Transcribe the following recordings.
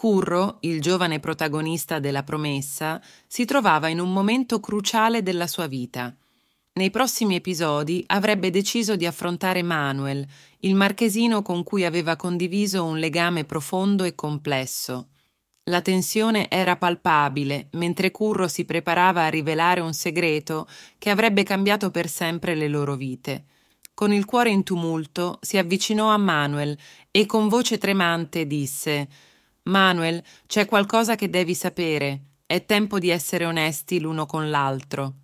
Curro, il giovane protagonista della promessa, si trovava in un momento cruciale della sua vita. Nei prossimi episodi avrebbe deciso di affrontare Manuel, il marchesino con cui aveva condiviso un legame profondo e complesso. La tensione era palpabile mentre Curro si preparava a rivelare un segreto che avrebbe cambiato per sempre le loro vite. Con il cuore in tumulto si avvicinò a Manuel e con voce tremante disse Manuel, c'è qualcosa che devi sapere. È tempo di essere onesti l'uno con l'altro.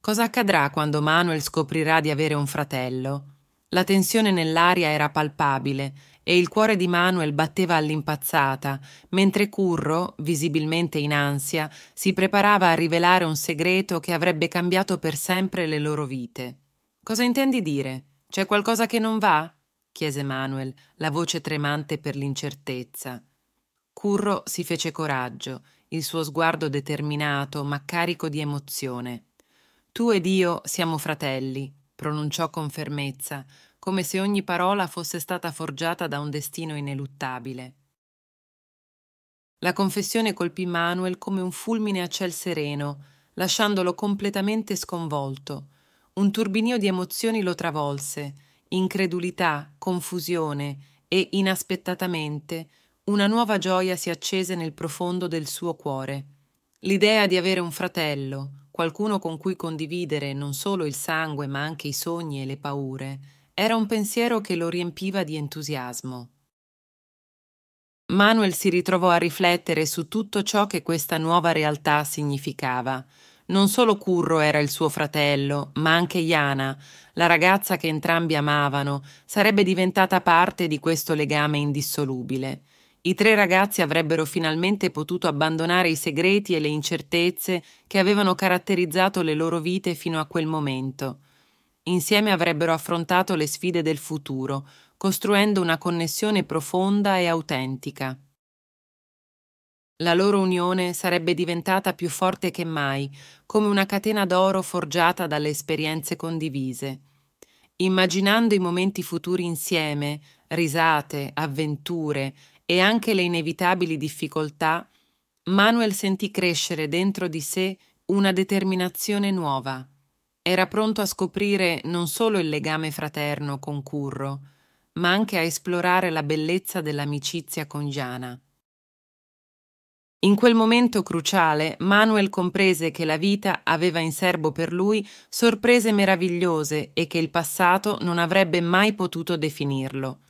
Cosa accadrà quando Manuel scoprirà di avere un fratello? La tensione nell'aria era palpabile e il cuore di Manuel batteva all'impazzata, mentre Curro, visibilmente in ansia, si preparava a rivelare un segreto che avrebbe cambiato per sempre le loro vite. Cosa intendi dire? C'è qualcosa che non va? chiese Manuel, la voce tremante per l'incertezza. Curro si fece coraggio, il suo sguardo determinato ma carico di emozione. Tu ed io siamo fratelli, pronunciò con fermezza, come se ogni parola fosse stata forgiata da un destino ineluttabile. La confessione colpì Manuel come un fulmine a ciel sereno, lasciandolo completamente sconvolto. Un turbinio di emozioni lo travolse, incredulità, confusione e, inaspettatamente, una nuova gioia si accese nel profondo del suo cuore. L'idea di avere un fratello, qualcuno con cui condividere non solo il sangue ma anche i sogni e le paure, era un pensiero che lo riempiva di entusiasmo. Manuel si ritrovò a riflettere su tutto ciò che questa nuova realtà significava, non solo Curro era il suo fratello, ma anche Iana, la ragazza che entrambi amavano, sarebbe diventata parte di questo legame indissolubile. I tre ragazzi avrebbero finalmente potuto abbandonare i segreti e le incertezze che avevano caratterizzato le loro vite fino a quel momento. Insieme avrebbero affrontato le sfide del futuro, costruendo una connessione profonda e autentica. La loro unione sarebbe diventata più forte che mai, come una catena d'oro forgiata dalle esperienze condivise. Immaginando i momenti futuri insieme, risate, avventure e anche le inevitabili difficoltà, Manuel sentì crescere dentro di sé una determinazione nuova. Era pronto a scoprire non solo il legame fraterno con Curro, ma anche a esplorare la bellezza dell'amicizia con Giana. In quel momento cruciale, Manuel comprese che la vita aveva in serbo per lui sorprese meravigliose e che il passato non avrebbe mai potuto definirlo.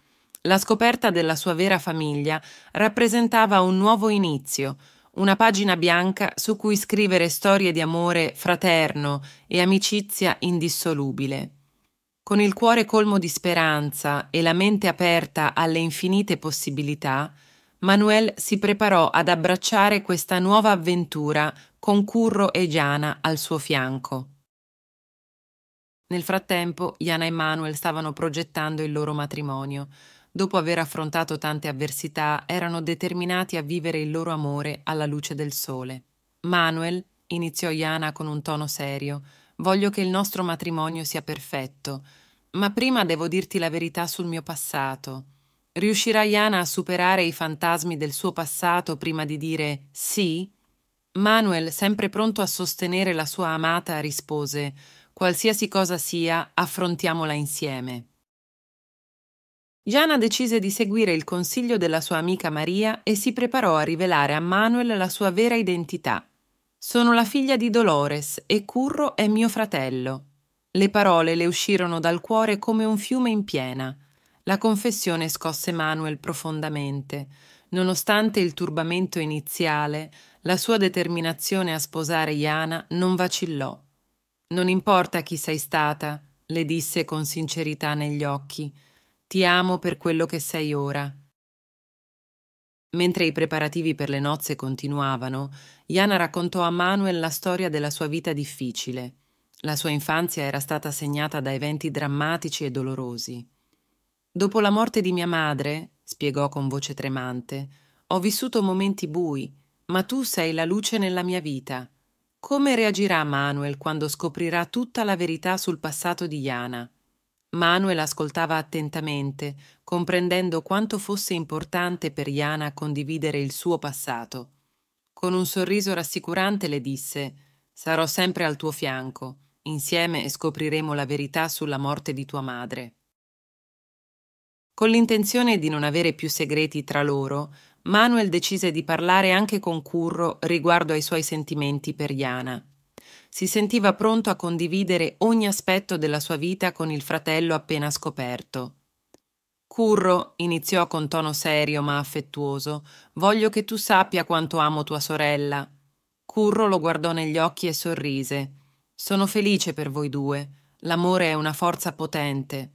La scoperta della sua vera famiglia rappresentava un nuovo inizio, una pagina bianca su cui scrivere storie di amore fraterno e amicizia indissolubile. Con il cuore colmo di speranza e la mente aperta alle infinite possibilità, Manuel si preparò ad abbracciare questa nuova avventura con Curro e Giana al suo fianco. Nel frattempo, Jana e Manuel stavano progettando il loro matrimonio. Dopo aver affrontato tante avversità, erano determinati a vivere il loro amore alla luce del sole. Manuel, iniziò Jana con un tono serio, voglio che il nostro matrimonio sia perfetto, ma prima devo dirti la verità sul mio passato. Riuscirà Iana a superare i fantasmi del suo passato prima di dire sì? Manuel, sempre pronto a sostenere la sua amata, rispose Qualsiasi cosa sia, affrontiamola insieme. Iana decise di seguire il consiglio della sua amica Maria e si preparò a rivelare a Manuel la sua vera identità. Sono la figlia di Dolores e Curro è mio fratello. Le parole le uscirono dal cuore come un fiume in piena la confessione scosse Manuel profondamente. Nonostante il turbamento iniziale, la sua determinazione a sposare Iana non vacillò. Non importa chi sei stata, le disse con sincerità negli occhi, ti amo per quello che sei ora. Mentre i preparativi per le nozze continuavano, Iana raccontò a Manuel la storia della sua vita difficile. La sua infanzia era stata segnata da eventi drammatici e dolorosi. Dopo la morte di mia madre, spiegò con voce tremante, ho vissuto momenti bui, ma tu sei la luce nella mia vita. Come reagirà Manuel quando scoprirà tutta la verità sul passato di Jana? Manuel ascoltava attentamente, comprendendo quanto fosse importante per Jana condividere il suo passato. Con un sorriso rassicurante le disse Sarò sempre al tuo fianco. Insieme scopriremo la verità sulla morte di tua madre. Con l'intenzione di non avere più segreti tra loro, Manuel decise di parlare anche con Curro riguardo ai suoi sentimenti per Iana. Si sentiva pronto a condividere ogni aspetto della sua vita con il fratello appena scoperto. Curro iniziò con tono serio ma affettuoso, voglio che tu sappia quanto amo tua sorella. Curro lo guardò negli occhi e sorrise. Sono felice per voi due. L'amore è una forza potente.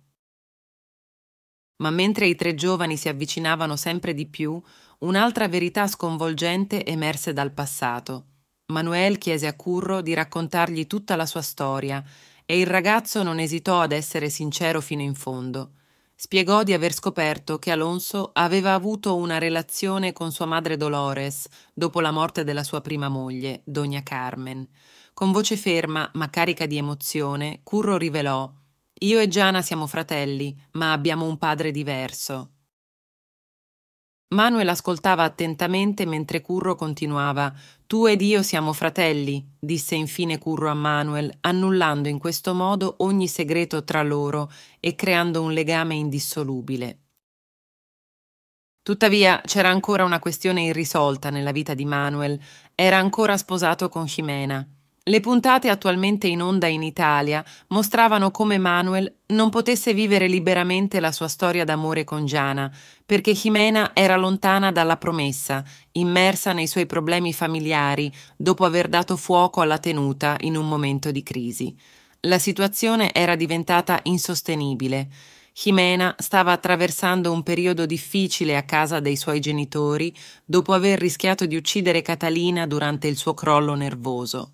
Ma mentre i tre giovani si avvicinavano sempre di più, un'altra verità sconvolgente emerse dal passato. Manuel chiese a Curro di raccontargli tutta la sua storia e il ragazzo non esitò ad essere sincero fino in fondo. Spiegò di aver scoperto che Alonso aveva avuto una relazione con sua madre Dolores dopo la morte della sua prima moglie, Dogna Carmen. Con voce ferma ma carica di emozione, Curro rivelò io e Giana siamo fratelli, ma abbiamo un padre diverso. Manuel ascoltava attentamente mentre Curro continuava. Tu ed io siamo fratelli, disse infine Curro a Manuel, annullando in questo modo ogni segreto tra loro e creando un legame indissolubile. Tuttavia c'era ancora una questione irrisolta nella vita di Manuel. Era ancora sposato con Jimena. Le puntate attualmente in onda in Italia mostravano come Manuel non potesse vivere liberamente la sua storia d'amore con Giana, perché Jimena era lontana dalla promessa, immersa nei suoi problemi familiari dopo aver dato fuoco alla tenuta in un momento di crisi. La situazione era diventata insostenibile. Jimena stava attraversando un periodo difficile a casa dei suoi genitori dopo aver rischiato di uccidere Catalina durante il suo crollo nervoso.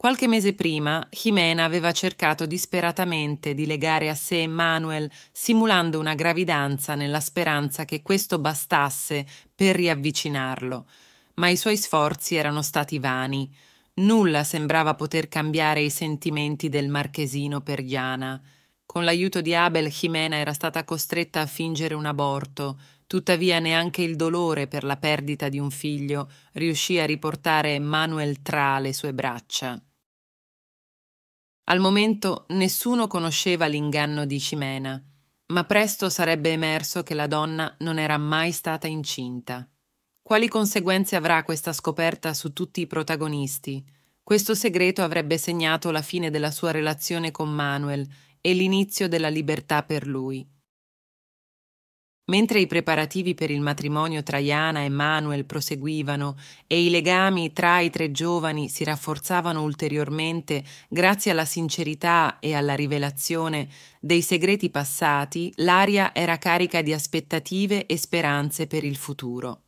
Qualche mese prima, Jimena aveva cercato disperatamente di legare a sé Manuel simulando una gravidanza nella speranza che questo bastasse per riavvicinarlo, ma i suoi sforzi erano stati vani. Nulla sembrava poter cambiare i sentimenti del marchesino per Jana. Con l'aiuto di Abel, Jimena era stata costretta a fingere un aborto, tuttavia neanche il dolore per la perdita di un figlio riuscì a riportare Manuel tra le sue braccia. Al momento nessuno conosceva l'inganno di Cimena, ma presto sarebbe emerso che la donna non era mai stata incinta. Quali conseguenze avrà questa scoperta su tutti i protagonisti? Questo segreto avrebbe segnato la fine della sua relazione con Manuel e l'inizio della libertà per lui. Mentre i preparativi per il matrimonio tra Iana e Manuel proseguivano e i legami tra i tre giovani si rafforzavano ulteriormente grazie alla sincerità e alla rivelazione dei segreti passati, l'aria era carica di aspettative e speranze per il futuro.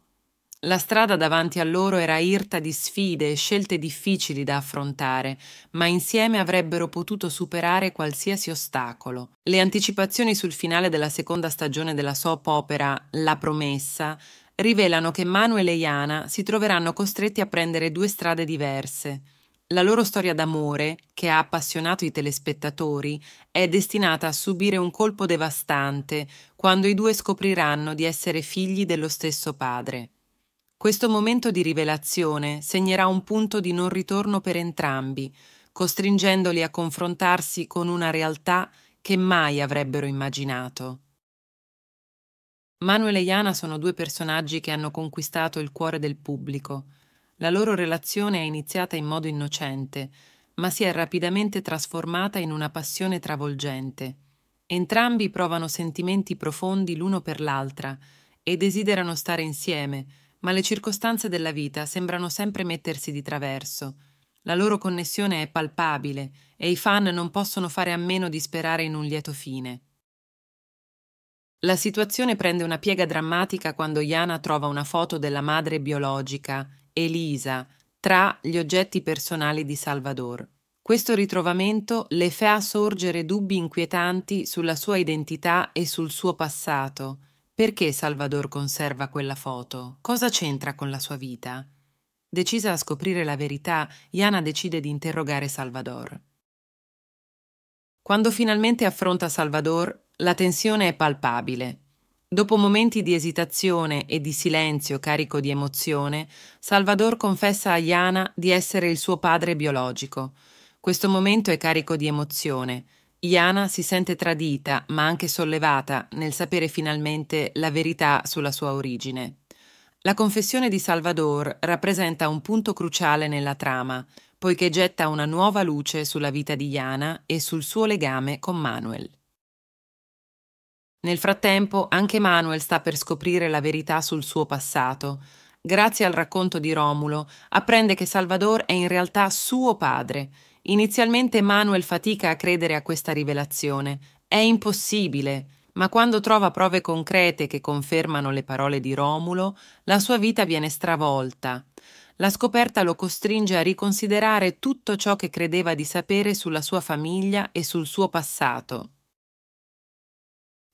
La strada davanti a loro era irta di sfide e scelte difficili da affrontare, ma insieme avrebbero potuto superare qualsiasi ostacolo. Le anticipazioni sul finale della seconda stagione della soap opera La promessa rivelano che Manuel e Iana si troveranno costretti a prendere due strade diverse. La loro storia d'amore, che ha appassionato i telespettatori, è destinata a subire un colpo devastante quando i due scopriranno di essere figli dello stesso padre. Questo momento di rivelazione segnerà un punto di non ritorno per entrambi, costringendoli a confrontarsi con una realtà che mai avrebbero immaginato. Manuel e Iana sono due personaggi che hanno conquistato il cuore del pubblico. La loro relazione è iniziata in modo innocente, ma si è rapidamente trasformata in una passione travolgente. Entrambi provano sentimenti profondi l'uno per l'altra e desiderano stare insieme, ma le circostanze della vita sembrano sempre mettersi di traverso. La loro connessione è palpabile e i fan non possono fare a meno di sperare in un lieto fine. La situazione prende una piega drammatica quando Yana trova una foto della madre biologica, Elisa, tra gli oggetti personali di Salvador. Questo ritrovamento le fa sorgere dubbi inquietanti sulla sua identità e sul suo passato, perché Salvador conserva quella foto? Cosa c'entra con la sua vita? Decisa a scoprire la verità, Jana decide di interrogare Salvador. Quando finalmente affronta Salvador, la tensione è palpabile. Dopo momenti di esitazione e di silenzio carico di emozione, Salvador confessa a Jana di essere il suo padre biologico. Questo momento è carico di emozione. Iana si sente tradita, ma anche sollevata nel sapere finalmente la verità sulla sua origine. La confessione di Salvador rappresenta un punto cruciale nella trama, poiché getta una nuova luce sulla vita di Iana e sul suo legame con Manuel. Nel frattempo, anche Manuel sta per scoprire la verità sul suo passato. Grazie al racconto di Romulo, apprende che Salvador è in realtà suo padre Inizialmente Manuel fatica a credere a questa rivelazione. È impossibile, ma quando trova prove concrete che confermano le parole di Romulo, la sua vita viene stravolta. La scoperta lo costringe a riconsiderare tutto ciò che credeva di sapere sulla sua famiglia e sul suo passato.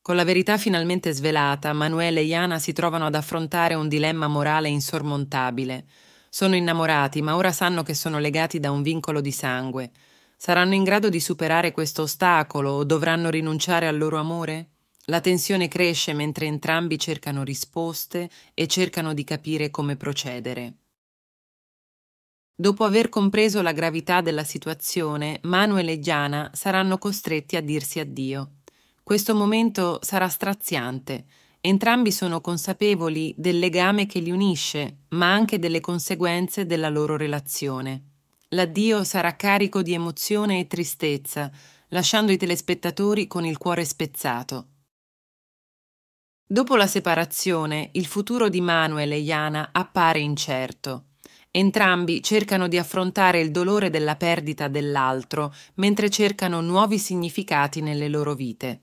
Con la verità finalmente svelata, Manuel e Iana si trovano ad affrontare un dilemma morale insormontabile. Sono innamorati, ma ora sanno che sono legati da un vincolo di sangue. Saranno in grado di superare questo ostacolo o dovranno rinunciare al loro amore? La tensione cresce mentre entrambi cercano risposte e cercano di capire come procedere. Dopo aver compreso la gravità della situazione, Manuel e Giana saranno costretti a dirsi addio. Questo momento sarà straziante. Entrambi sono consapevoli del legame che li unisce, ma anche delle conseguenze della loro relazione. L'addio sarà carico di emozione e tristezza, lasciando i telespettatori con il cuore spezzato. Dopo la separazione, il futuro di Manuel e Iana appare incerto. Entrambi cercano di affrontare il dolore della perdita dell'altro mentre cercano nuovi significati nelle loro vite.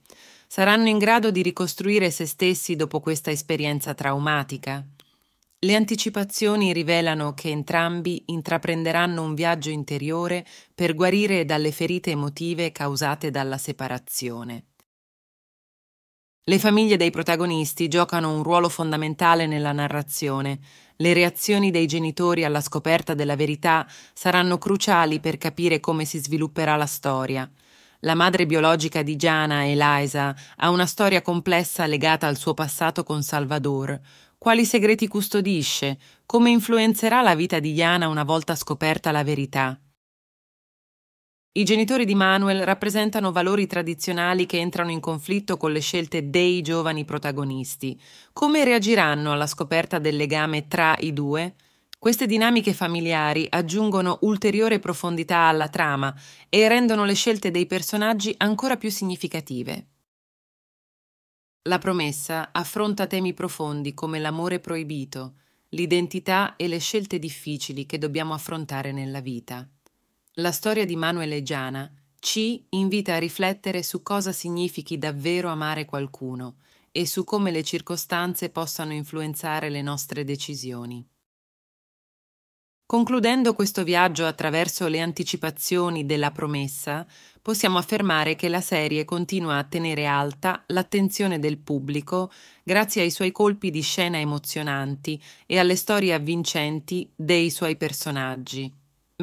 Saranno in grado di ricostruire se stessi dopo questa esperienza traumatica? Le anticipazioni rivelano che entrambi intraprenderanno un viaggio interiore per guarire dalle ferite emotive causate dalla separazione. Le famiglie dei protagonisti giocano un ruolo fondamentale nella narrazione. Le reazioni dei genitori alla scoperta della verità saranno cruciali per capire come si svilupperà la storia. La madre biologica di Giana, Eliza, ha una storia complessa legata al suo passato con Salvador. Quali segreti custodisce? Come influenzerà la vita di Diana una volta scoperta la verità? I genitori di Manuel rappresentano valori tradizionali che entrano in conflitto con le scelte dei giovani protagonisti. Come reagiranno alla scoperta del legame tra i due? Queste dinamiche familiari aggiungono ulteriore profondità alla trama e rendono le scelte dei personaggi ancora più significative. La promessa affronta temi profondi come l'amore proibito, l'identità e le scelte difficili che dobbiamo affrontare nella vita. La storia di Manuel e Giana ci invita a riflettere su cosa significhi davvero amare qualcuno e su come le circostanze possano influenzare le nostre decisioni. Concludendo questo viaggio attraverso le anticipazioni della promessa, possiamo affermare che la serie continua a tenere alta l'attenzione del pubblico grazie ai suoi colpi di scena emozionanti e alle storie avvincenti dei suoi personaggi.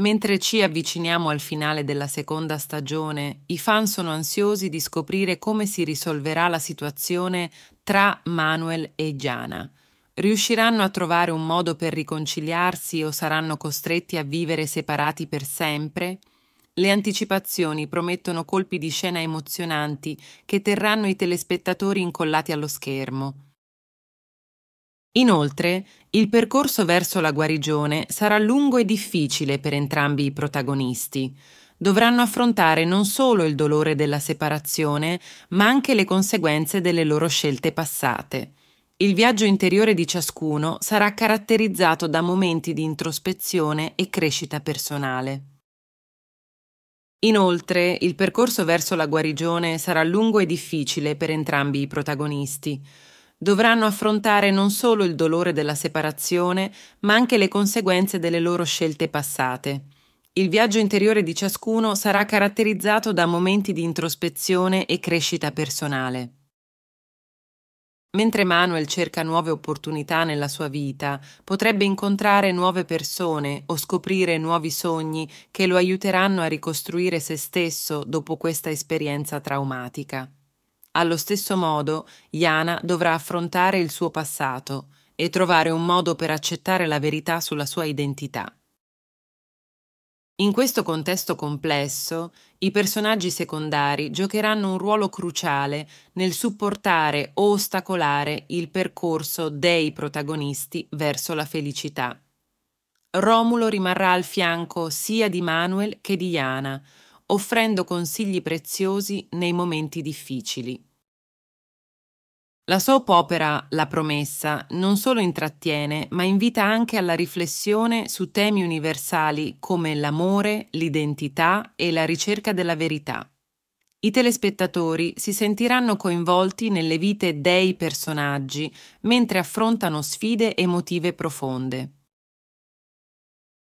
Mentre ci avviciniamo al finale della seconda stagione, i fan sono ansiosi di scoprire come si risolverà la situazione tra Manuel e Giana riusciranno a trovare un modo per riconciliarsi o saranno costretti a vivere separati per sempre? Le anticipazioni promettono colpi di scena emozionanti che terranno i telespettatori incollati allo schermo. Inoltre, il percorso verso la guarigione sarà lungo e difficile per entrambi i protagonisti. Dovranno affrontare non solo il dolore della separazione, ma anche le conseguenze delle loro scelte passate. Il viaggio interiore di ciascuno sarà caratterizzato da momenti di introspezione e crescita personale. Inoltre, il percorso verso la guarigione sarà lungo e difficile per entrambi i protagonisti. Dovranno affrontare non solo il dolore della separazione, ma anche le conseguenze delle loro scelte passate. Il viaggio interiore di ciascuno sarà caratterizzato da momenti di introspezione e crescita personale. Mentre Manuel cerca nuove opportunità nella sua vita, potrebbe incontrare nuove persone o scoprire nuovi sogni che lo aiuteranno a ricostruire se stesso dopo questa esperienza traumatica. Allo stesso modo, Jana dovrà affrontare il suo passato e trovare un modo per accettare la verità sulla sua identità. In questo contesto complesso, i personaggi secondari giocheranno un ruolo cruciale nel supportare o ostacolare il percorso dei protagonisti verso la felicità. Romulo rimarrà al fianco sia di Manuel che di Iana, offrendo consigli preziosi nei momenti difficili. La soap opera La promessa non solo intrattiene, ma invita anche alla riflessione su temi universali come l'amore, l'identità e la ricerca della verità. I telespettatori si sentiranno coinvolti nelle vite dei personaggi mentre affrontano sfide emotive profonde.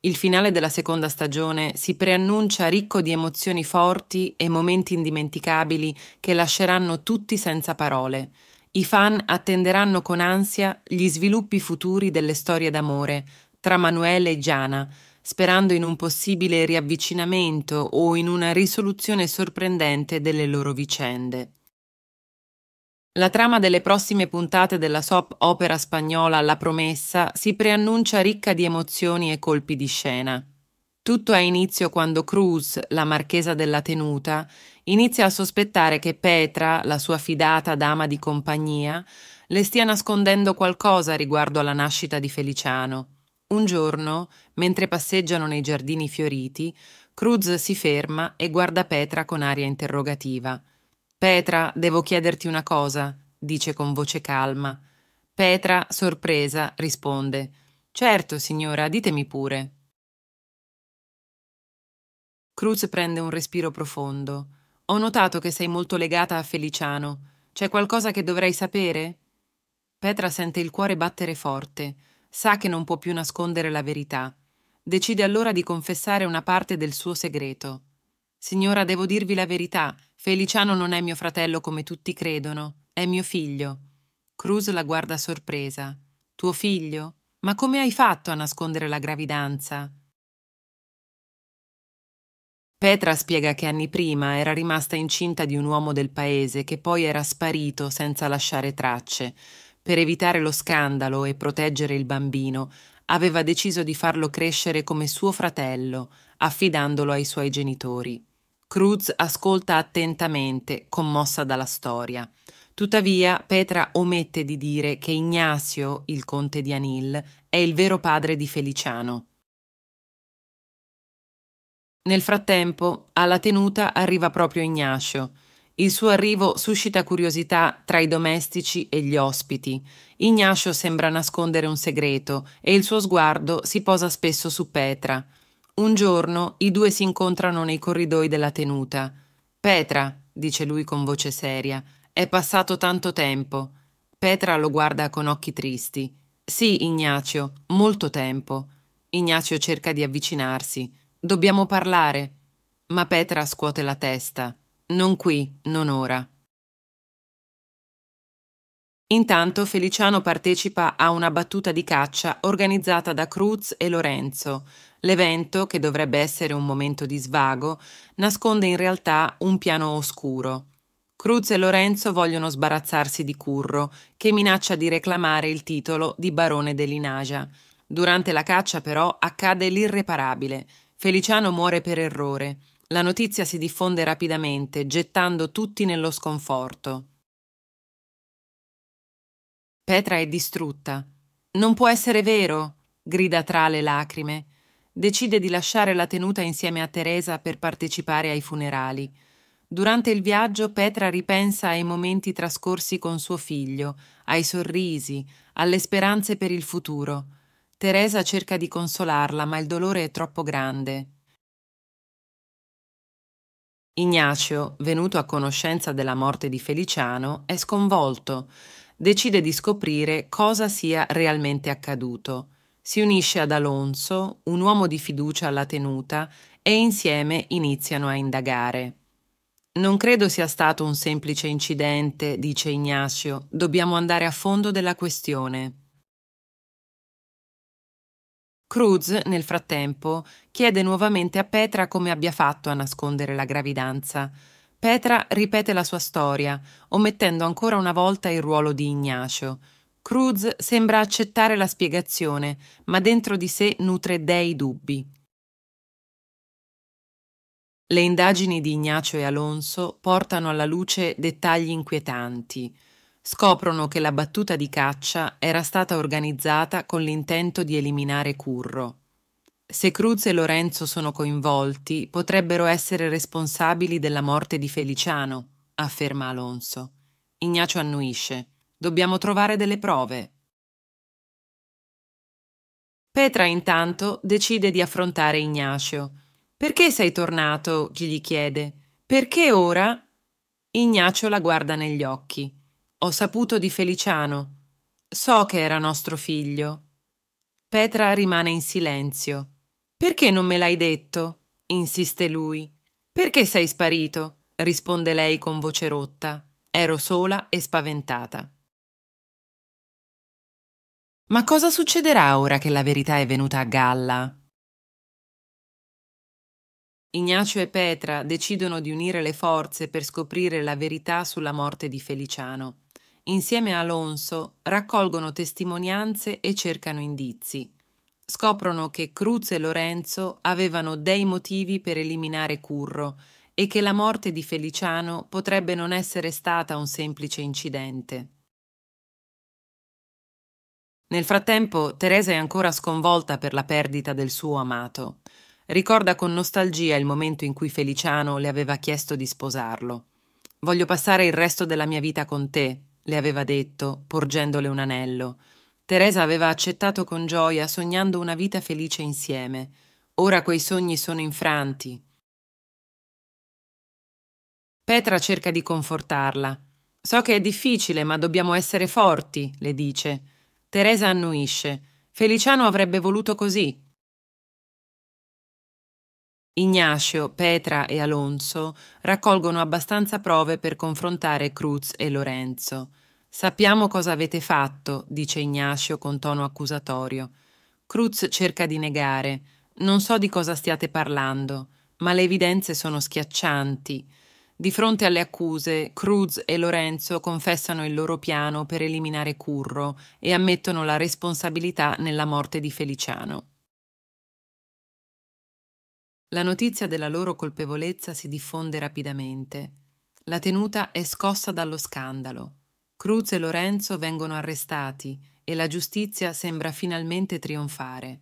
Il finale della seconda stagione si preannuncia ricco di emozioni forti e momenti indimenticabili che lasceranno tutti senza parole i fan attenderanno con ansia gli sviluppi futuri delle storie d'amore tra Manuele e Giana, sperando in un possibile riavvicinamento o in una risoluzione sorprendente delle loro vicende. La trama delle prossime puntate della soap opera spagnola La Promessa si preannuncia ricca di emozioni e colpi di scena. Tutto ha inizio quando Cruz, la marchesa della tenuta, inizia a sospettare che Petra, la sua fidata dama di compagnia, le stia nascondendo qualcosa riguardo alla nascita di Feliciano. Un giorno, mentre passeggiano nei giardini fioriti, Cruz si ferma e guarda Petra con aria interrogativa. Petra, devo chiederti una cosa, dice con voce calma. Petra, sorpresa, risponde. Certo, signora, ditemi pure. Cruz prende un respiro profondo. Ho notato che sei molto legata a Feliciano. C'è qualcosa che dovrei sapere? Petra sente il cuore battere forte. Sa che non può più nascondere la verità. Decide allora di confessare una parte del suo segreto. Signora, devo dirvi la verità. Feliciano non è mio fratello come tutti credono. È mio figlio. Cruz la guarda sorpresa. Tuo figlio? Ma come hai fatto a nascondere la gravidanza? Petra spiega che anni prima era rimasta incinta di un uomo del paese che poi era sparito senza lasciare tracce. Per evitare lo scandalo e proteggere il bambino, aveva deciso di farlo crescere come suo fratello, affidandolo ai suoi genitori. Cruz ascolta attentamente, commossa dalla storia. Tuttavia, Petra omette di dire che Ignacio, il conte di Anil, è il vero padre di Feliciano. Nel frattempo, alla tenuta arriva proprio Ignacio. Il suo arrivo suscita curiosità tra i domestici e gli ospiti. Ignacio sembra nascondere un segreto e il suo sguardo si posa spesso su Petra. Un giorno i due si incontrano nei corridoi della tenuta. Petra, dice lui con voce seria, è passato tanto tempo. Petra lo guarda con occhi tristi. Sì, Ignacio, molto tempo. Ignacio cerca di avvicinarsi. Dobbiamo parlare. Ma Petra scuote la testa. Non qui, non ora. Intanto Feliciano partecipa a una battuta di caccia organizzata da Cruz e Lorenzo. L'evento, che dovrebbe essere un momento di svago, nasconde in realtà un piano oscuro. Cruz e Lorenzo vogliono sbarazzarsi di Curro, che minaccia di reclamare il titolo di barone dell'Inaja. Durante la caccia, però, accade l'irreparabile. Feliciano muore per errore. La notizia si diffonde rapidamente, gettando tutti nello sconforto. Petra è distrutta. Non può essere vero, grida tra le lacrime. Decide di lasciare la tenuta insieme a Teresa per partecipare ai funerali. Durante il viaggio Petra ripensa ai momenti trascorsi con suo figlio, ai sorrisi, alle speranze per il futuro. Teresa cerca di consolarla, ma il dolore è troppo grande. Ignacio, venuto a conoscenza della morte di Feliciano, è sconvolto. Decide di scoprire cosa sia realmente accaduto. Si unisce ad Alonso, un uomo di fiducia alla tenuta, e insieme iniziano a indagare. Non credo sia stato un semplice incidente, dice Ignacio. Dobbiamo andare a fondo della questione. Cruz, nel frattempo, chiede nuovamente a Petra come abbia fatto a nascondere la gravidanza. Petra ripete la sua storia, omettendo ancora una volta il ruolo di Ignacio. Cruz sembra accettare la spiegazione, ma dentro di sé nutre dei dubbi. Le indagini di Ignacio e Alonso portano alla luce dettagli inquietanti scoprono che la battuta di caccia era stata organizzata con l'intento di eliminare Curro. Se Cruz e Lorenzo sono coinvolti, potrebbero essere responsabili della morte di Feliciano, afferma Alonso. Ignacio annuisce. Dobbiamo trovare delle prove. Petra intanto decide di affrontare Ignacio. Perché sei tornato? gli chiede. Perché ora? Ignacio la guarda negli occhi. Ho saputo di Feliciano. So che era nostro figlio. Petra rimane in silenzio. Perché non me l'hai detto? insiste lui. Perché sei sparito? risponde lei con voce rotta. Ero sola e spaventata. Ma cosa succederà ora che la verità è venuta a galla? Ignacio e Petra decidono di unire le forze per scoprire la verità sulla morte di Feliciano insieme a Alonso, raccolgono testimonianze e cercano indizi. Scoprono che Cruz e Lorenzo avevano dei motivi per eliminare Curro e che la morte di Feliciano potrebbe non essere stata un semplice incidente. Nel frattempo, Teresa è ancora sconvolta per la perdita del suo amato. Ricorda con nostalgia il momento in cui Feliciano le aveva chiesto di sposarlo. Voglio passare il resto della mia vita con te, le aveva detto, porgendole un anello. Teresa aveva accettato con gioia, sognando una vita felice insieme. Ora quei sogni sono infranti. Petra cerca di confortarla. So che è difficile, ma dobbiamo essere forti, le dice. Teresa annuisce. Feliciano avrebbe voluto così. Ignacio, Petra e Alonso raccolgono abbastanza prove per confrontare Cruz e Lorenzo. Sappiamo cosa avete fatto, dice Ignacio con tono accusatorio. Cruz cerca di negare. Non so di cosa stiate parlando, ma le evidenze sono schiaccianti. Di fronte alle accuse, Cruz e Lorenzo confessano il loro piano per eliminare Curro e ammettono la responsabilità nella morte di Feliciano. La notizia della loro colpevolezza si diffonde rapidamente. La tenuta è scossa dallo scandalo. Cruz e Lorenzo vengono arrestati e la giustizia sembra finalmente trionfare.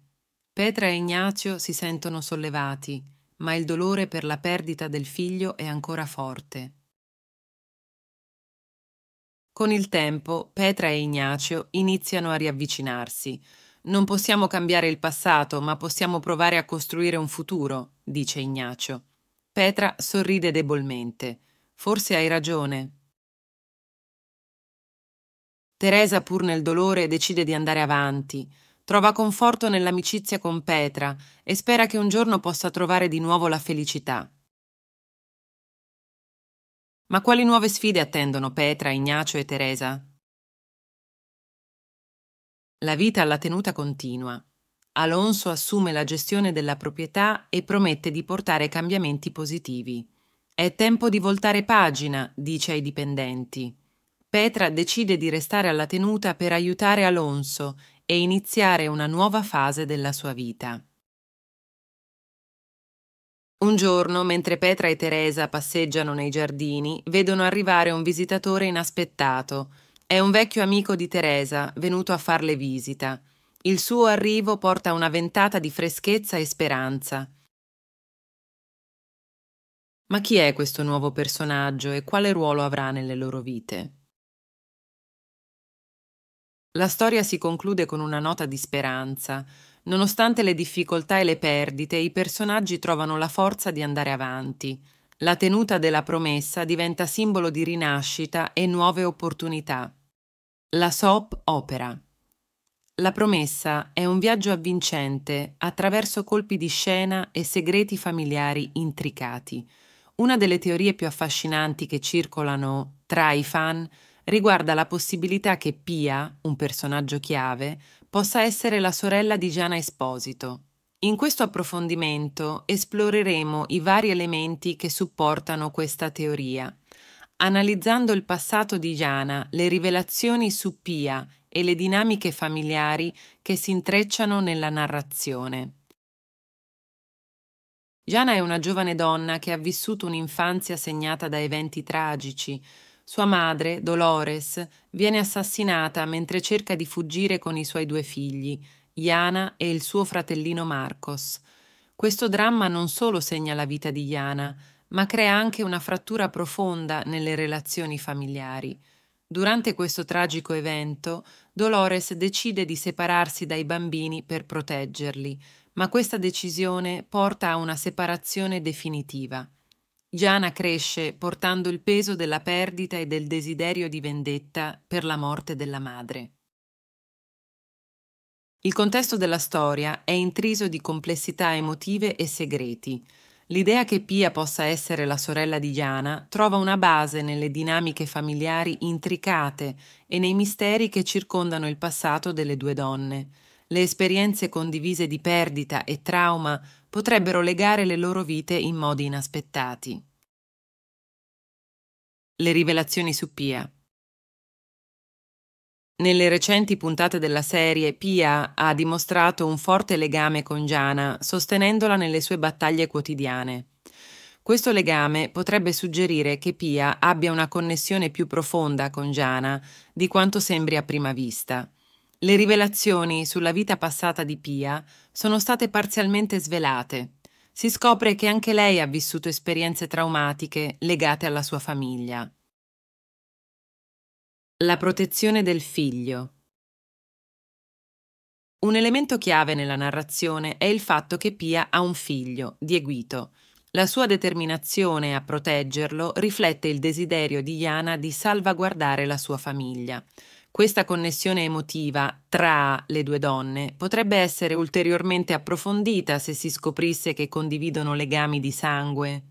Petra e Ignazio si sentono sollevati, ma il dolore per la perdita del figlio è ancora forte. Con il tempo, Petra e Ignazio iniziano a riavvicinarsi, non possiamo cambiare il passato, ma possiamo provare a costruire un futuro, dice Ignacio. Petra sorride debolmente. Forse hai ragione. Teresa, pur nel dolore, decide di andare avanti. Trova conforto nell'amicizia con Petra e spera che un giorno possa trovare di nuovo la felicità. Ma quali nuove sfide attendono Petra, Ignacio e Teresa? La vita alla tenuta continua. Alonso assume la gestione della proprietà e promette di portare cambiamenti positivi. È tempo di voltare pagina, dice ai dipendenti. Petra decide di restare alla tenuta per aiutare Alonso e iniziare una nuova fase della sua vita. Un giorno, mentre Petra e Teresa passeggiano nei giardini, vedono arrivare un visitatore inaspettato, è un vecchio amico di Teresa, venuto a farle visita. Il suo arrivo porta una ventata di freschezza e speranza. Ma chi è questo nuovo personaggio e quale ruolo avrà nelle loro vite? La storia si conclude con una nota di speranza. Nonostante le difficoltà e le perdite, i personaggi trovano la forza di andare avanti. La tenuta della promessa diventa simbolo di rinascita e nuove opportunità. La soap opera. La promessa è un viaggio avvincente attraverso colpi di scena e segreti familiari intricati. Una delle teorie più affascinanti che circolano tra i fan riguarda la possibilità che Pia, un personaggio chiave, possa essere la sorella di Giana Esposito. In questo approfondimento esploreremo i vari elementi che supportano questa teoria analizzando il passato di Jana, le rivelazioni su Pia e le dinamiche familiari che si intrecciano nella narrazione. Jana è una giovane donna che ha vissuto un'infanzia segnata da eventi tragici. Sua madre, Dolores, viene assassinata mentre cerca di fuggire con i suoi due figli, Jana e il suo fratellino Marcos. Questo dramma non solo segna la vita di Jana, ma crea anche una frattura profonda nelle relazioni familiari. Durante questo tragico evento, Dolores decide di separarsi dai bambini per proteggerli, ma questa decisione porta a una separazione definitiva. Giana cresce portando il peso della perdita e del desiderio di vendetta per la morte della madre. Il contesto della storia è intriso di complessità emotive e segreti. L'idea che Pia possa essere la sorella di Giana trova una base nelle dinamiche familiari intricate e nei misteri che circondano il passato delle due donne. Le esperienze condivise di perdita e trauma potrebbero legare le loro vite in modi inaspettati. Le rivelazioni su Pia nelle recenti puntate della serie, Pia ha dimostrato un forte legame con Giana, sostenendola nelle sue battaglie quotidiane. Questo legame potrebbe suggerire che Pia abbia una connessione più profonda con Giana di quanto sembri a prima vista. Le rivelazioni sulla vita passata di Pia sono state parzialmente svelate. Si scopre che anche lei ha vissuto esperienze traumatiche legate alla sua famiglia. La protezione del figlio. Un elemento chiave nella narrazione è il fatto che Pia ha un figlio, Dieguito. La sua determinazione a proteggerlo riflette il desiderio di Iana di salvaguardare la sua famiglia. Questa connessione emotiva tra le due donne potrebbe essere ulteriormente approfondita se si scoprisse che condividono legami di sangue.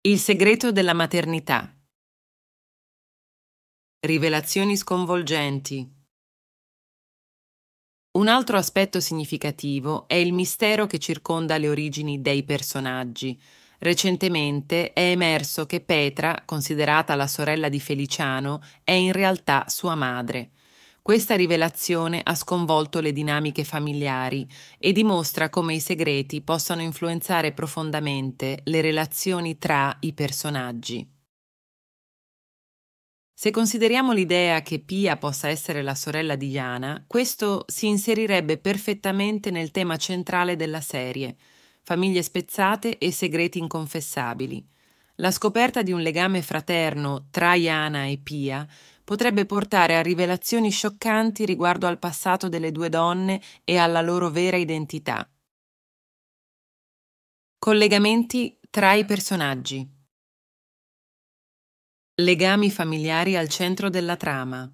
Il segreto della maternità. Rivelazioni sconvolgenti. Un altro aspetto significativo è il mistero che circonda le origini dei personaggi. Recentemente è emerso che Petra, considerata la sorella di Feliciano, è in realtà sua madre. Questa rivelazione ha sconvolto le dinamiche familiari e dimostra come i segreti possano influenzare profondamente le relazioni tra i personaggi. Se consideriamo l'idea che Pia possa essere la sorella di Jana, questo si inserirebbe perfettamente nel tema centrale della serie, famiglie spezzate e segreti inconfessabili. La scoperta di un legame fraterno tra Jana e Pia potrebbe portare a rivelazioni scioccanti riguardo al passato delle due donne e alla loro vera identità. Collegamenti tra i personaggi. Legami familiari al centro della trama.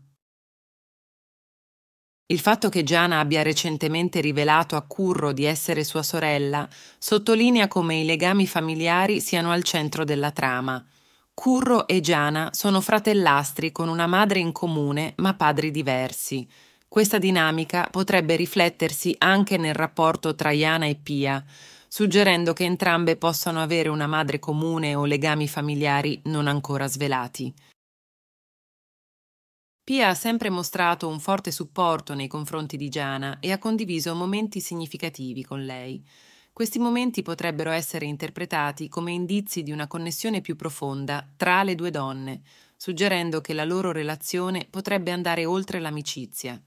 Il fatto che Giana abbia recentemente rivelato a Curro di essere sua sorella sottolinea come i legami familiari siano al centro della trama. Curro e Giana sono fratellastri con una madre in comune ma padri diversi. Questa dinamica potrebbe riflettersi anche nel rapporto tra Iana e Pia, suggerendo che entrambe possano avere una madre comune o legami familiari non ancora svelati. Pia ha sempre mostrato un forte supporto nei confronti di Giana e ha condiviso momenti significativi con lei. Questi momenti potrebbero essere interpretati come indizi di una connessione più profonda tra le due donne, suggerendo che la loro relazione potrebbe andare oltre l'amicizia.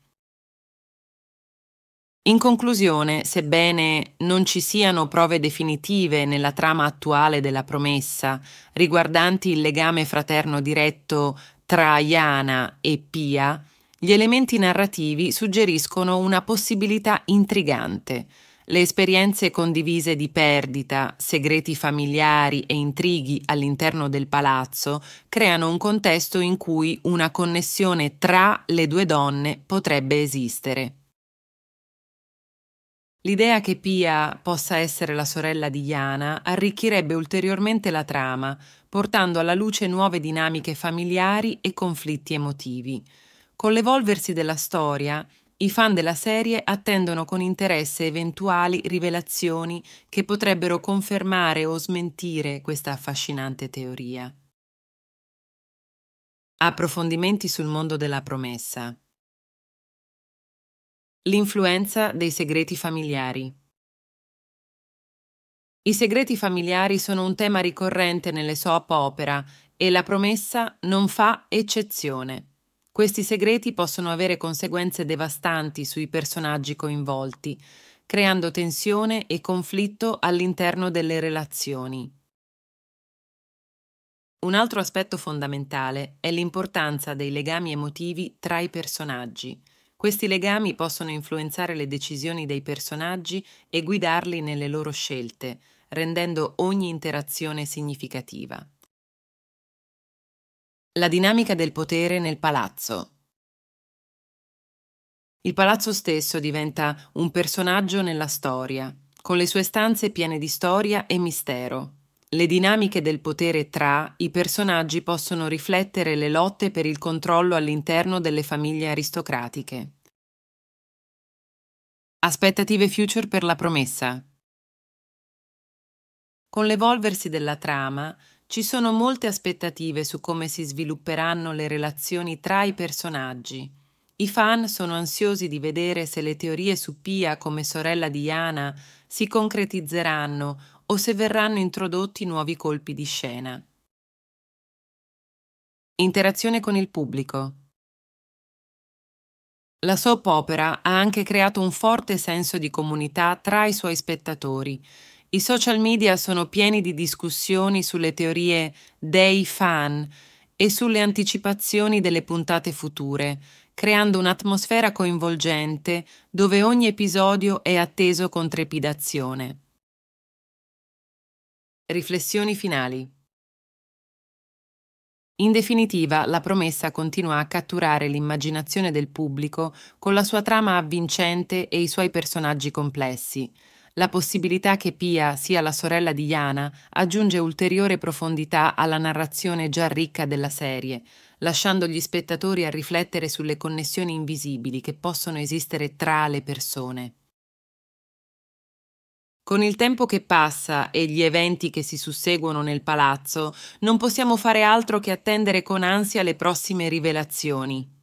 In conclusione, sebbene non ci siano prove definitive nella trama attuale della promessa riguardanti il legame fraterno diretto tra Iana e Pia, gli elementi narrativi suggeriscono una possibilità intrigante. Le esperienze condivise di perdita, segreti familiari e intrighi all'interno del palazzo creano un contesto in cui una connessione tra le due donne potrebbe esistere. L'idea che Pia possa essere la sorella di Iana arricchirebbe ulteriormente la trama, portando alla luce nuove dinamiche familiari e conflitti emotivi. Con l'evolversi della storia, i fan della serie attendono con interesse eventuali rivelazioni che potrebbero confermare o smentire questa affascinante teoria. Approfondimenti sul mondo della promessa. L'influenza dei segreti familiari. I segreti familiari sono un tema ricorrente nelle soap opera e la promessa non fa eccezione. Questi segreti possono avere conseguenze devastanti sui personaggi coinvolti, creando tensione e conflitto all'interno delle relazioni. Un altro aspetto fondamentale è l'importanza dei legami emotivi tra i personaggi. Questi legami possono influenzare le decisioni dei personaggi e guidarli nelle loro scelte, rendendo ogni interazione significativa. La dinamica del potere nel palazzo. Il palazzo stesso diventa un personaggio nella storia, con le sue stanze piene di storia e mistero, le dinamiche del potere tra i personaggi possono riflettere le lotte per il controllo all'interno delle famiglie aristocratiche. Aspettative future per la promessa. Con l'evolversi della trama ci sono molte aspettative su come si svilupperanno le relazioni tra i personaggi. I fan sono ansiosi di vedere se le teorie su Pia come sorella di Yana si concretizzeranno o se verranno introdotti nuovi colpi di scena. Interazione con il pubblico. La soap opera ha anche creato un forte senso di comunità tra i suoi spettatori. I social media sono pieni di discussioni sulle teorie dei fan e sulle anticipazioni delle puntate future, creando un'atmosfera coinvolgente dove ogni episodio è atteso con trepidazione. Riflessioni finali. In definitiva, la promessa continua a catturare l'immaginazione del pubblico con la sua trama avvincente e i suoi personaggi complessi. La possibilità che Pia sia la sorella di Iana aggiunge ulteriore profondità alla narrazione già ricca della serie, lasciando gli spettatori a riflettere sulle connessioni invisibili che possono esistere tra le persone. Con il tempo che passa e gli eventi che si susseguono nel palazzo, non possiamo fare altro che attendere con ansia le prossime rivelazioni.